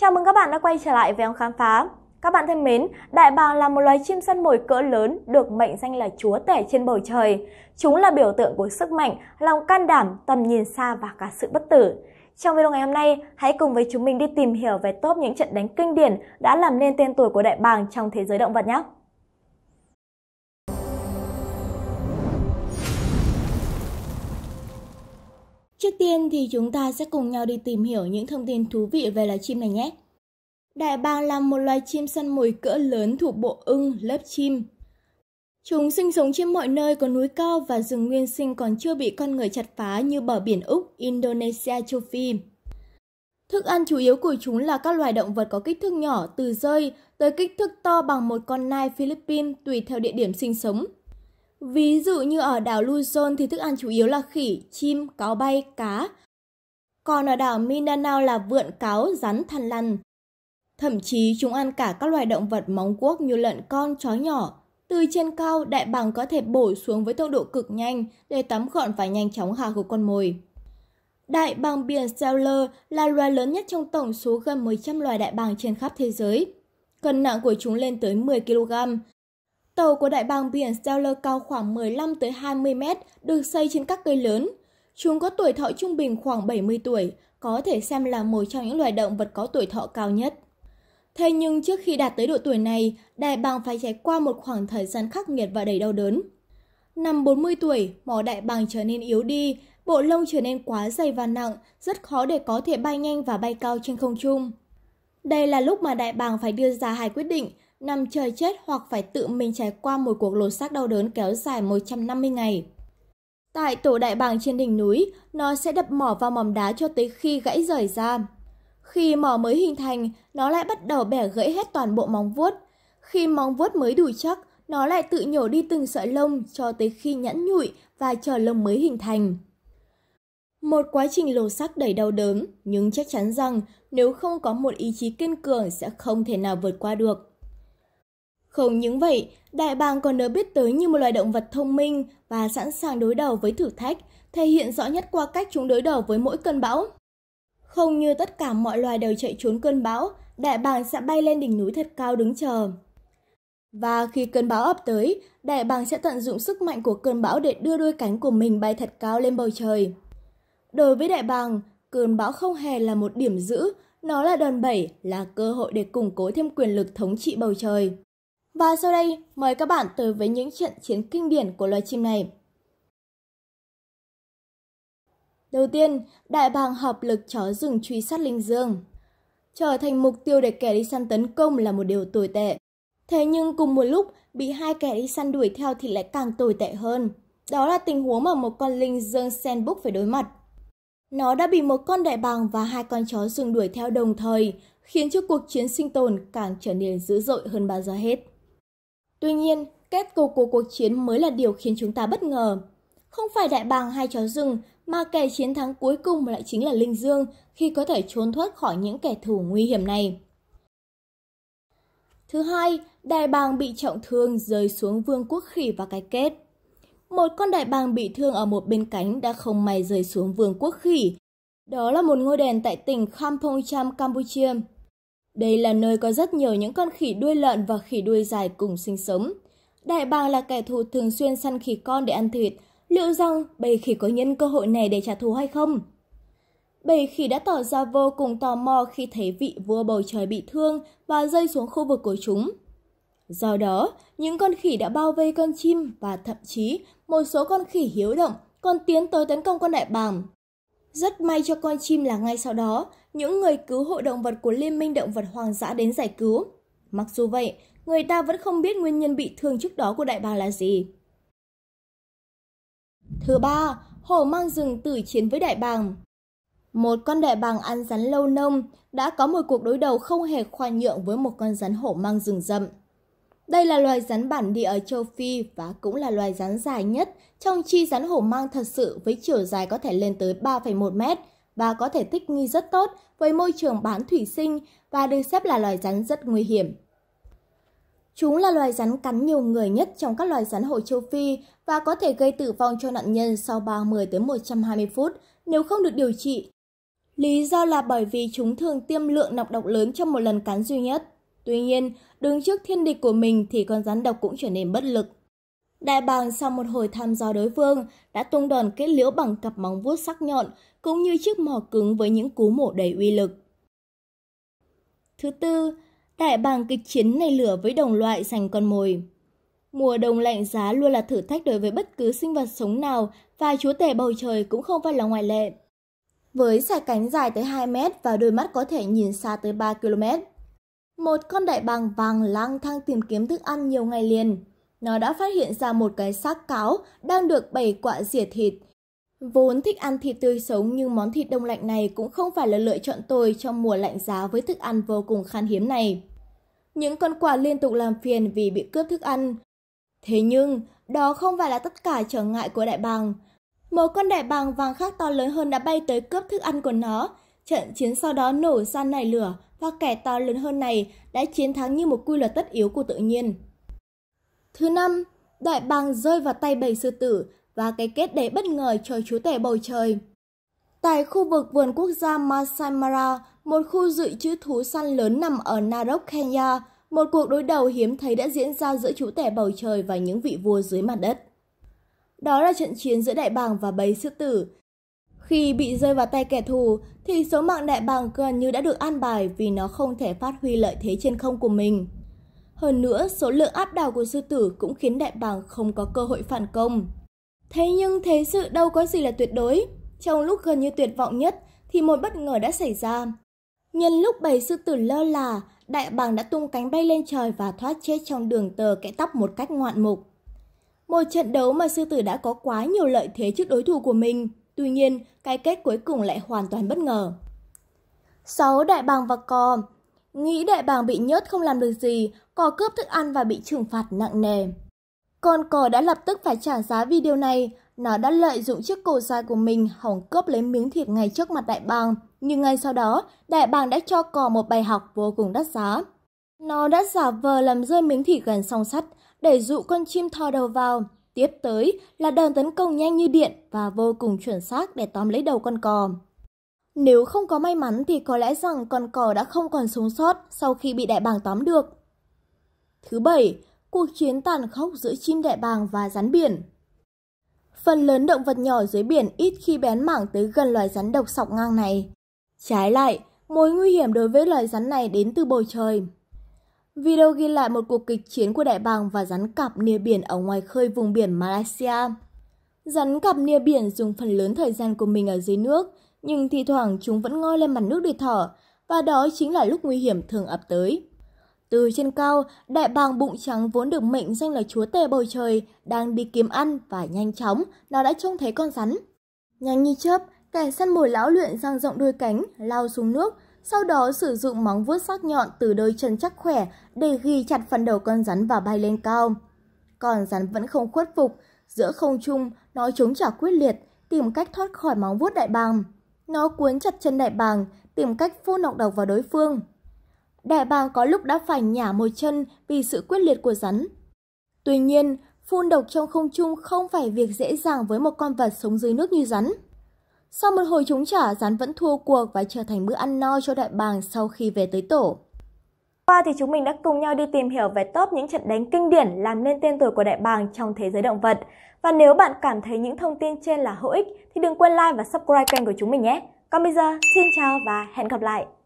Chào mừng các bạn đã quay trở lại với ông khám phá. Các bạn thân mến, đại bàng là một loài chim săn mồi cỡ lớn được mệnh danh là chúa tể trên bầu trời. Chúng là biểu tượng của sức mạnh, lòng can đảm, tầm nhìn xa và cả sự bất tử. Trong video ngày hôm nay, hãy cùng với chúng mình đi tìm hiểu về top những trận đánh kinh điển đã làm nên tên tuổi của đại bàng trong thế giới động vật nhé. Trước tiên thì chúng ta sẽ cùng nhau đi tìm hiểu những thông tin thú vị về loài chim này nhé. Đại bàng là một loài chim săn mồi cỡ lớn thuộc bộ ưng, lớp chim. Chúng sinh sống trên mọi nơi có núi cao và rừng nguyên sinh còn chưa bị con người chặt phá như bờ biển Úc, Indonesia, châu Phi. Thức ăn chủ yếu của chúng là các loài động vật có kích thước nhỏ từ rơi tới kích thước to bằng một con nai Philippines tùy theo địa điểm sinh sống – Ví dụ như ở đảo Luzon thì thức ăn chủ yếu là khỉ, chim, cáo bay, cá. Còn ở đảo Mindanao là vượn cáo, rắn, thằn lằn. Thậm chí chúng ăn cả các loài động vật móng cuốc như lợn con, chó nhỏ. Từ trên cao, đại bàng có thể bổ xuống với tốc độ cực nhanh để tắm gọn và nhanh chóng hạ gục con mồi. Đại bàng biển Seller là loài lớn nhất trong tổng số gần 100 loài đại bàng trên khắp thế giới. Cân nặng của chúng lên tới 10 kg, Tàu của đại bàng biển Stellar cao khoảng 15 tới 20 mét, được xây trên các cây lớn. Chúng có tuổi thọ trung bình khoảng 70 tuổi, có thể xem là một trong những loài động vật có tuổi thọ cao nhất. Thế nhưng trước khi đạt tới độ tuổi này, đại bàng phải trải qua một khoảng thời gian khắc nghiệt và đầy đau đớn. Năm 40 tuổi, mỏ đại bàng trở nên yếu đi, bộ lông trở nên quá dày và nặng, rất khó để có thể bay nhanh và bay cao trên không trung. Đây là lúc mà đại bàng phải đưa ra hai quyết định, nằm chờ chết hoặc phải tự mình trải qua một cuộc lột xác đau đớn kéo dài 150 ngày. Tại tổ đại bàng trên đỉnh núi, nó sẽ đập mỏ vào mỏm đá cho tới khi gãy rời ra. Khi mỏ mới hình thành, nó lại bắt đầu bẻ gãy hết toàn bộ móng vuốt. Khi móng vuốt mới đủ chắc, nó lại tự nhổ đi từng sợi lông cho tới khi nhẵn nhụi và chờ lông mới hình thành. Một quá trình lột xác đầy đau đớn, nhưng chắc chắn rằng nếu không có một ý chí kiên cường sẽ không thể nào vượt qua được. Không những vậy, đại bàng còn được biết tới như một loài động vật thông minh và sẵn sàng đối đầu với thử thách, thể hiện rõ nhất qua cách chúng đối đầu với mỗi cơn bão. Không như tất cả mọi loài đều chạy trốn cơn bão, đại bàng sẽ bay lên đỉnh núi thật cao đứng chờ. Và khi cơn bão ập tới, đại bàng sẽ tận dụng sức mạnh của cơn bão để đưa đôi cánh của mình bay thật cao lên bầu trời. Đối với đại bàng, cơn bão không hề là một điểm giữ, nó là đòn bẩy, là cơ hội để củng cố thêm quyền lực thống trị bầu trời. Và sau đây, mời các bạn tới với những trận chiến kinh điển của loài chim này. Đầu tiên, đại bàng hợp lực chó rừng truy sát linh dương. Trở thành mục tiêu để kẻ đi săn tấn công là một điều tồi tệ. Thế nhưng cùng một lúc, bị hai kẻ đi săn đuổi theo thì lại càng tồi tệ hơn. Đó là tình huống mà một con linh dương sen búc phải đối mặt. Nó đã bị một con đại bàng và hai con chó rừng đuổi theo đồng thời, khiến cho cuộc chiến sinh tồn càng trở nên dữ dội hơn bao giờ hết. Tuy nhiên, kết cục của cuộc chiến mới là điều khiến chúng ta bất ngờ. Không phải đại bàng hay chó rừng, mà kẻ chiến thắng cuối cùng lại chính là Linh Dương khi có thể trốn thoát khỏi những kẻ thù nguy hiểm này. Thứ hai, đại bàng bị trọng thương rơi xuống vương quốc khỉ và cái kết. Một con đại bàng bị thương ở một bên cánh đã không may rơi xuống vương quốc khỉ. Đó là một ngôi đền tại tỉnh Kampong Cham, Campuchia. Đây là nơi có rất nhiều những con khỉ đuôi lợn và khỉ đuôi dài cùng sinh sống. Đại bàng là kẻ thù thường xuyên săn khỉ con để ăn thịt. Liệu rằng bầy khỉ có nhân cơ hội này để trả thù hay không? Bầy khỉ đã tỏ ra vô cùng tò mò khi thấy vị vua bầu trời bị thương và rơi xuống khu vực của chúng. Do đó, những con khỉ đã bao vây con chim và thậm chí một số con khỉ hiếu động còn tiến tới tấn công con đại bàng. Rất may cho con chim là ngay sau đó, những người cứu hộ động vật của Liên minh Động vật Hoang dã đến giải cứu. Mặc dù vậy, người ta vẫn không biết nguyên nhân bị thương trước đó của đại bàng là gì. Thứ ba, hổ mang rừng tử chiến với đại bàng. Một con đại bàng ăn rắn lâu nông đã có một cuộc đối đầu không hề khoan nhượng với một con rắn hổ mang rừng rậm. Đây là loài rắn bản địa ở châu Phi và cũng là loài rắn dài nhất trong chi rắn hổ mang thật sự với chiều dài có thể lên tới 3,1 mét, và có thể thích nghi rất tốt với môi trường bán thủy sinh và được xếp là loài rắn rất nguy hiểm. Chúng là loài rắn cắn nhiều người nhất trong các loài rắn hồ châu Phi và có thể gây tử vong cho nạn nhân sau 30 tới 120 phút nếu không được điều trị. Lý do là bởi vì chúng thường tiêm lượng nọc độc lớn trong một lần cắn duy nhất. Tuy nhiên, đứng trước thiên địch của mình thì con rắn độc cũng trở nên bất lực. Đại bàng sau một hồi tham gia đối phương đã tung đòn kết liễu bằng cặp móng vuốt sắc nhọn, cũng như chiếc mỏ cứng với những cú mổ đầy uy lực. Thứ tư, đại bàng kịch chiến này lửa với đồng loại giành con mồi. Mùa đông lạnh giá luôn là thử thách đối với bất cứ sinh vật sống nào và chúa tể bầu trời cũng không phải là ngoại lệ. Với sải cánh dài tới 2 mét và đôi mắt có thể nhìn xa tới 3 km. Một con đại bàng vàng lang thang tìm kiếm thức ăn nhiều ngày liền. Nó đã phát hiện ra một cái xác cáo đang được bầy quạ rỉa thịt Vốn thích ăn thịt tươi sống nhưng món thịt đông lạnh này cũng không phải là lựa chọn tôi trong mùa lạnh giá với thức ăn vô cùng khan hiếm này. Những con quà liên tục làm phiền vì bị cướp thức ăn. Thế nhưng, đó không phải là tất cả trở ngại của đại bàng. Một con đại bàng vàng khác to lớn hơn đã bay tới cướp thức ăn của nó. Trận chiến sau đó nổ ra nảy lửa và kẻ to lớn hơn này đã chiến thắng như một quy luật tất yếu của tự nhiên. Thứ năm, đại bàng rơi vào tay bầy sư tử và cái kết đầy bất ngờ cho chú tể bầu trời. Tại khu vực vườn quốc gia Masai Mara, một khu dự trữ thú săn lớn nằm ở Narok, Kenya, một cuộc đối đầu hiếm thấy đã diễn ra giữa chú tể bầu trời và những vị vua dưới mặt đất. Đó là trận chiến giữa đại bàng và bầy sư tử. Khi bị rơi vào tay kẻ thù, thì số mạng đại bàng gần như đã được an bài vì nó không thể phát huy lợi thế trên không của mình. Hơn nữa, số lượng áp đảo của sư tử cũng khiến đại bàng không có cơ hội phản công. Thế nhưng thế sự đâu có gì là tuyệt đối. Trong lúc gần như tuyệt vọng nhất thì một bất ngờ đã xảy ra. Nhân lúc bầy sư tử lơ là, đại bàng đã tung cánh bay lên trời và thoát chết trong đường tờ kẽ tóc một cách ngoạn mục. Một trận đấu mà sư tử đã có quá nhiều lợi thế trước đối thủ của mình. Tuy nhiên, cái kết cuối cùng lại hoàn toàn bất ngờ. 6. Đại bàng và cò Nghĩ đại bàng bị nhớt không làm được gì, cò cướp thức ăn và bị trừng phạt nặng nề. Con cò đã lập tức phải trả giá vì điều này. Nó đã lợi dụng chiếc cổ dài của mình hỏng cướp lấy miếng thịt ngay trước mặt đại bàng. Nhưng ngay sau đó, đại bàng đã cho cò một bài học vô cùng đắt giá. Nó đã giả vờ làm rơi miếng thịt gần song sắt để dụ con chim thò đầu vào. Tiếp tới là đòn tấn công nhanh như điện và vô cùng chuẩn xác để tóm lấy đầu con cò. Nếu không có may mắn thì có lẽ rằng con cò đã không còn sống sót sau khi bị đại bàng tóm được. Thứ bảy, cuộc chiến tàn khốc giữa chim đại bàng và rắn biển. Phần lớn động vật nhỏ dưới biển ít khi bén mảng tới gần loài rắn độc sọc ngang này. Trái lại, mối nguy hiểm đối với loài rắn này đến từ bầu trời. Video ghi lại một cuộc kịch chiến của đại bàng và rắn cạp nia biển ở ngoài khơi vùng biển Malaysia. Rắn cạp nia biển dùng phần lớn thời gian của mình ở dưới nước, nhưng thi thoảng chúng vẫn ngoi lên mặt nước để thở, và đó chính là lúc nguy hiểm thường ập tới. Từ trên cao, đại bàng bụng trắng vốn được mệnh danh là chúa tể bầu trời, đang đi kiếm ăn và nhanh chóng, nó đã trông thấy con rắn. Nhanh như chớp, kẻ săn mồi lão luyện dang rộng đôi cánh, lao xuống nước, sau đó sử dụng móng vuốt sắc nhọn từ đôi chân chắc khỏe để ghi chặt phần đầu con rắn và bay lên cao. Còn rắn vẫn không khuất phục, giữa không trung, nó chống trả quyết liệt, tìm cách thoát khỏi móng vuốt đại bàng. Nó cuốn chặt chân đại bàng, tìm cách phun nọc độc vào đối phương. Đại bàng có lúc đã phải nhả một chân vì sự quyết liệt của rắn. Tuy nhiên, phun độc trong không trung không phải việc dễ dàng với một con vật sống dưới nước như rắn. Sau một hồi chống trả, rắn vẫn thua cuộc và trở thành bữa ăn no cho đại bàng sau khi về tới tổ. Qua thì chúng mình đã cùng nhau đi tìm hiểu về top những trận đánh kinh điển làm nên tên tuổi của đại bàng trong thế giới động vật. Và nếu bạn cảm thấy những thông tin trên là hữu ích thì đừng quên like và subscribe kênh của chúng mình nhé. Còn bây giờ, xin chào và hẹn gặp lại!